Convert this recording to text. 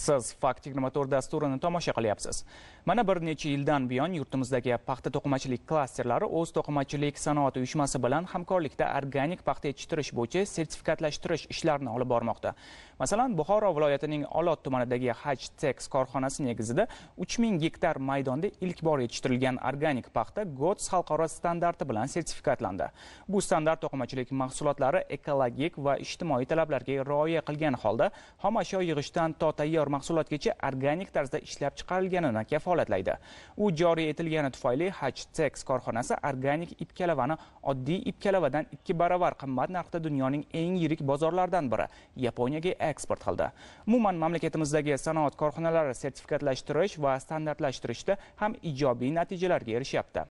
siz faktik motor dasturini tomosha qilyapsiz mana bir necha yildan buyon yurtimizdagi paxta to'qimachilik klasterlari o'z to'qimachilik sanoati uyushmasi bilan hamkorlikda organik paxta yetishtirish bo'yicha sertifikatlashtirish ishlarini olib bormoqda masalan buxoro viloyatining olot tumanidagi haj tex korxonasi negizida uch ming gektar maydonda ilk bor yetishtirilgan organik paxta gots xalqaro standarti bilan sertifikatlandi bu standart to'qimachilik mahsulotlari ekologik va ijtimoiy talablarga rioya qilgan holda xomashyo yig'ishdan to tayyor mahsulotgacha organik tarzda ishlab chiqarilganini kafolatlaydi u joriy etilgani tufayli hajtex korxonasi organik ip kalavani oddiy ip kalavadan ikki baravar qimmat narxda dunyoning eng yirik bozorlaridan biri yaponiyaga eksport qildi umuman mamlakatimizdagi sanoat korxonalari sertifikatlashtirish va standartlashtirishda ham ijobiy natijalarga erishyapti